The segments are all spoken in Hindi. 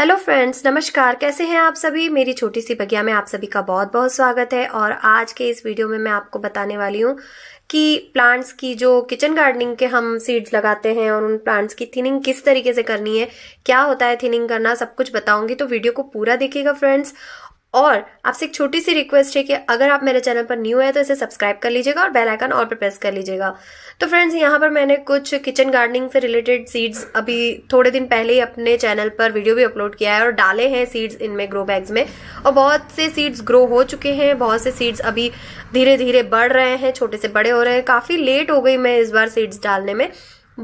हेलो फ्रेंड्स नमस्कार कैसे हैं आप सभी मेरी छोटी सी बगिया में आप सभी का बहुत बहुत स्वागत है और आज के इस वीडियो में मैं आपको बताने वाली हूँ कि प्लांट्स की जो किचन गार्डनिंग के हम सीड्स लगाते हैं और उन प्लांट्स की थिनिंग किस तरीके से करनी है क्या होता है थिनिंग करना सब कुछ बताऊंगी तो वीडियो को पूरा देखिएगा फ्रेंड्स और आपसे एक छोटी सी रिक्वेस्ट है कि अगर आप मेरे चैनल पर न्यू है तो इसे सब्सक्राइब कर लीजिएगा और बेल आइकन और पर प्रेस कर लीजिएगा तो फ्रेंड्स यहाँ पर मैंने कुछ किचन गार्डनिंग से रिलेटेड सीड्स अभी थोड़े दिन पहले ही अपने चैनल पर वीडियो भी अपलोड किया है और डाले हैं सीड्स इनमें ग्रो बैग्स में और बहुत से सीड्स ग्रो हो चुके हैं बहुत से सीड्स अभी धीरे धीरे बढ़ रहे हैं छोटे से बड़े हो रहे हैं काफ़ी लेट हो गई मैं इस बार सीड्स डालने में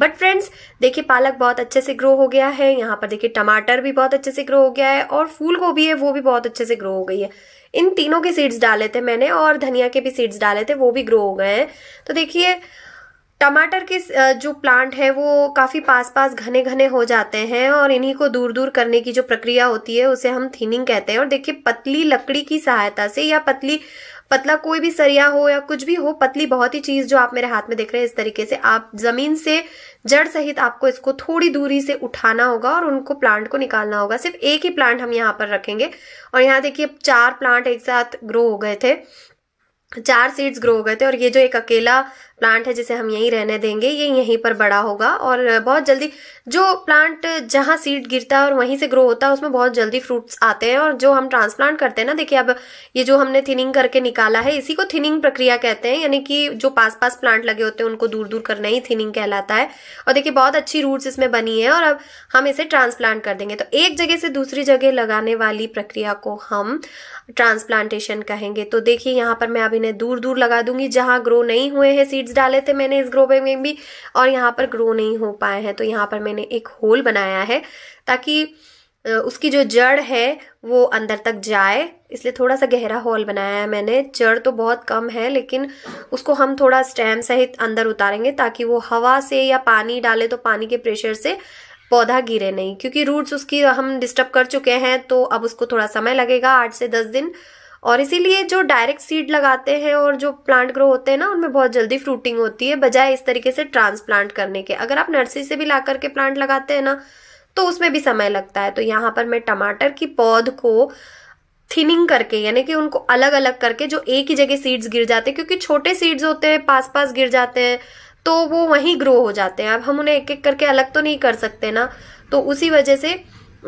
बट फ्रेंड्स देखिए पालक बहुत अच्छे से ग्रो हो गया है यहाँ पर देखिए टमाटर भी बहुत अच्छे से ग्रो हो गया है और फूल गोभी है वो भी बहुत अच्छे से ग्रो हो गई है इन तीनों के सीड्स डाले थे मैंने और धनिया के भी सीड्स डाले थे वो भी ग्रो हो गए हैं तो देखिए टमाटर के जो प्लांट है वो काफ़ी पास पास घने घने हो जाते हैं और इन्हीं को दूर दूर करने की जो प्रक्रिया होती है उसे हम थीनिंग कहते हैं और देखिए पतली लकड़ी की सहायता से या पतली पतला कोई भी सरिया हो या कुछ भी हो पतली बहुत ही चीज जो आप मेरे हाथ में देख रहे हैं इस तरीके से आप जमीन से जड़ सहित आपको इसको थोड़ी दूरी से उठाना होगा और उनको प्लांट को निकालना होगा सिर्फ एक ही प्लांट हम यहाँ पर रखेंगे और यहाँ देखिए चार प्लांट एक साथ ग्रो हो गए थे चार सीड्स ग्रो हो गए थे और ये जो एक अकेला प्लांट है जिसे हम यहीं रहने देंगे ये यहीं पर बड़ा होगा और बहुत जल्दी जो प्लांट जहाँ सीड गिरता है और वहीं से ग्रो होता है उसमें बहुत जल्दी फ्रूट्स आते हैं और जो हम ट्रांसप्लांट करते हैं ना देखिए अब ये जो हमने थिनिंग करके निकाला है इसी को थिनिंग प्रक्रिया कहते हैं यानी कि जो पास पास प्लांट लगे होते हैं उनको दूर दूर करना ही थिनिंग कहलाता है और देखिए बहुत अच्छी रूट्स इसमें बनी है और अब हम इसे ट्रांसप्लांट कर देंगे तो एक जगह से दूसरी जगह लगाने वाली प्रक्रिया को हम ट्रांसप्लांटेशन कहेंगे तो देखिए यहाँ पर मैं अभी इन्हें दूर दूर लगा दूंगी जहाँ ग्रो नहीं हुए हैं सीड्स डाले थे मैंने इस ग्रो में भी और यहाँ पर ग्रो नहीं हो पाए हैं तो यहाँ पर मैंने एक होल बनाया है ताकि उसकी जो जड़ है वो अंदर तक जाए इसलिए थोड़ा सा गहरा होल बनाया है मैंने जड़ तो बहुत कम है लेकिन उसको हम थोड़ा स्टैम सहित अंदर उतारेंगे ताकि वो हवा से या पानी डाले तो पानी के प्रेशर से पौधा गिरे नहीं क्योंकि रूट्स उसकी हम डिस्टर्ब कर चुके हैं तो अब उसको थोड़ा समय लगेगा आठ से दस दिन और इसीलिए जो डायरेक्ट सीड लगाते हैं और जो प्लांट ग्रो होते हैं ना उनमें बहुत जल्दी फ्रूटिंग होती है बजाय इस तरीके से ट्रांसप्लांट करने के अगर आप नर्सरी से भी ला करके प्लांट लगाते हैं ना तो उसमें भी समय लगता है तो यहाँ पर मैं टमाटर की पौध को थिनिंग करके यानी कि उनको अलग अलग करके जो एक ही जगह सीड्स गिर जाते हैं क्योंकि छोटे सीड्स होते हैं पास पास गिर जाते हैं तो वो वहीं ग्रो हो जाते हैं अब हम उन्हें एक एक करके अलग तो नहीं कर सकते ना तो उसी वजह से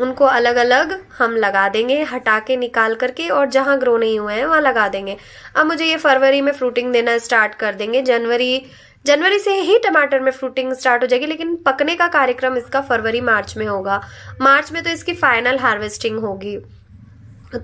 उनको अलग अलग हम लगा देंगे हटा के निकाल करके और जहाँ ग्रो नहीं हुए हैं वहाँ लगा देंगे अब मुझे ये फरवरी में फ्रूटिंग देना स्टार्ट कर देंगे जनवरी जनवरी से ही टमाटर में फ्रूटिंग स्टार्ट हो जाएगी लेकिन पकने का कार्यक्रम इसका फरवरी मार्च में होगा मार्च में तो इसकी फाइनल हार्वेस्टिंग होगी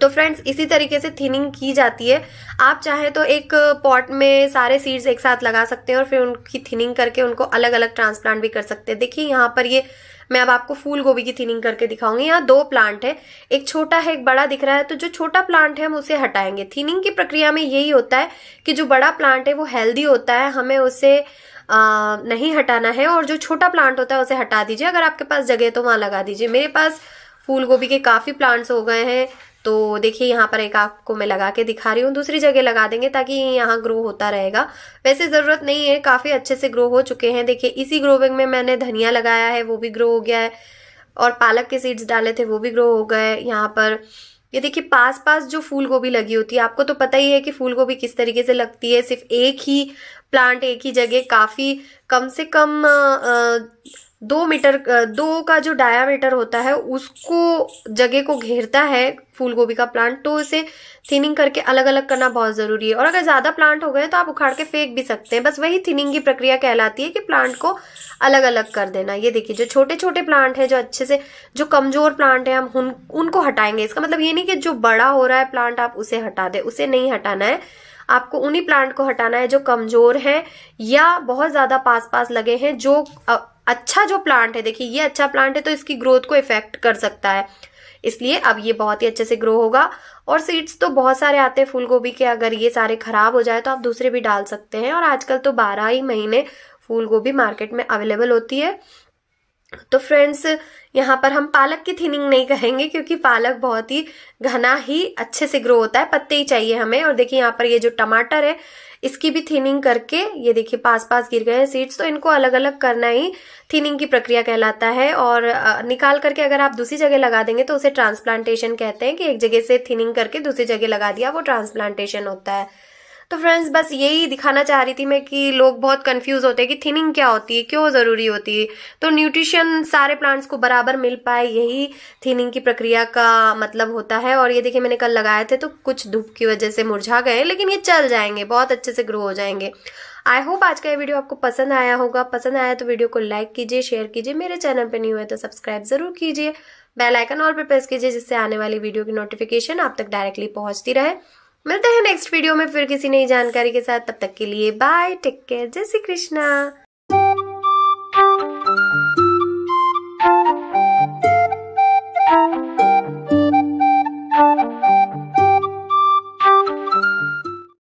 तो फ्रेंड्स इसी तरीके से थिनिंग की जाती है आप चाहे तो एक पॉट में सारे सीड्स एक साथ लगा सकते हैं और फिर उनकी थिनिंग करके उनको अलग अलग ट्रांसप्लांट भी कर सकते हैं देखिए यहाँ पर ये मैं अब आपको फूल गोभी की थिनिंग करके दिखाऊंगी यहाँ दो प्लांट है एक छोटा है एक बड़ा दिख रहा है तो जो छोटा प्लांट है हम उसे हटाएंगे थिनिंग की प्रक्रिया में यही होता है कि जो बड़ा प्लांट है वो हेल्दी होता है हमें उसे आ, नहीं हटाना है और जो छोटा प्लांट होता है उसे हटा दीजिए अगर आपके पास जगह तो वहां लगा दीजिए मेरे पास फूल गोभी के काफ़ी प्लांट्स हो गए हैं तो देखिए यहाँ पर एक आपको मैं लगा के दिखा रही हूँ दूसरी जगह लगा देंगे ताकि यहाँ ग्रो होता रहेगा वैसे ज़रूरत नहीं है काफ़ी अच्छे से ग्रो हो चुके हैं देखिए इसी ग्रो बैग में मैंने धनिया लगाया है वो भी ग्रो हो गया है और पालक के सीड्स डाले थे वो भी ग्रो हो गए यहाँ पर ये देखिए पास पास जो फूल गोभी लगी होती है आपको तो पता ही है कि फूल गोभी किस तरीके से लगती है सिर्फ एक ही प्लांट एक ही जगह काफ़ी कम से कम दो मीटर दो का जो डायामीटर होता है उसको जगह को घेरता है फूल गोभी का प्लांट तो इसे थिनिंग करके अलग अलग करना बहुत ज़रूरी है और अगर ज़्यादा प्लांट हो गए तो आप उखाड़ के फेंक भी सकते हैं बस वही थिनिंग की प्रक्रिया कहलाती है कि प्लांट को अलग अलग कर देना ये देखिए जो छोटे छोटे प्लांट हैं जो अच्छे से जो कमज़ोर प्लांट हैं हम उन उनको हटाएंगे इसका मतलब ये नहीं कि जो बड़ा हो रहा है प्लांट आप उसे हटा दें उसे नहीं हटाना है आपको उन्हीं प्लांट को हटाना है जो कमज़ोर हैं या बहुत ज़्यादा पास पास लगे हैं जो अच्छा जो प्लांट है देखिए ये अच्छा प्लांट है तो इसकी ग्रोथ को इफेक्ट कर सकता है इसलिए अब ये बहुत ही अच्छे से ग्रो होगा और सीड्स तो बहुत सारे आते हैं फूल गोभी के अगर ये सारे खराब हो जाए तो आप दूसरे भी डाल सकते हैं और आजकल तो बारह ही महीने फूल गोभी मार्केट में अवेलेबल होती है तो फ्रेंड्स यहाँ पर हम पालक की थिनिंग नहीं कहेंगे क्योंकि पालक बहुत ही घना ही अच्छे से ग्रो होता है पत्ते ही चाहिए हमें और देखिए यहाँ पर ये जो टमाटर है इसकी भी थिनिंग करके ये देखिए पास पास गिर गए हैं सीड्स तो इनको अलग अलग करना ही थिनिंग की प्रक्रिया कहलाता है और निकाल करके अगर आप दूसरी जगह लगा देंगे तो उसे ट्रांसप्लांटेशन कहते हैं कि एक जगह से थिनिंग करके दूसरी जगह लगा दिया वो ट्रांसप्लांटेशन होता है तो फ्रेंड्स बस यही दिखाना चाह रही थी मैं कि लोग बहुत कंफ्यूज होते हैं कि थिनिंग क्या होती है क्यों ज़रूरी होती है तो न्यूट्रिशन सारे प्लांट्स को बराबर मिल पाए यही थिनिंग की प्रक्रिया का मतलब होता है और ये देखिए मैंने कल लगाए थे तो कुछ धूप की वजह से मुरझा गए लेकिन ये चल जाएंगे बहुत अच्छे से ग्रो हो जाएंगे आई होप आज का ये वीडियो आपको पसंद आया होगा पसंद आया तो वीडियो को लाइक कीजिए शेयर कीजिए मेरे चैनल पर नहीं हुए तो सब्सक्राइब जरूर कीजिए बेल आइकन ऑल पर प्रेस कीजिए जिससे आने वाली वीडियो की नोटिफिकेशन आप तक डायरेक्टली पहुंचती रहे मिलते हैं नेक्स्ट वीडियो में फिर किसी नई जानकारी के साथ तब तक के लिए बाय टेक केयर जय श्री कृष्णा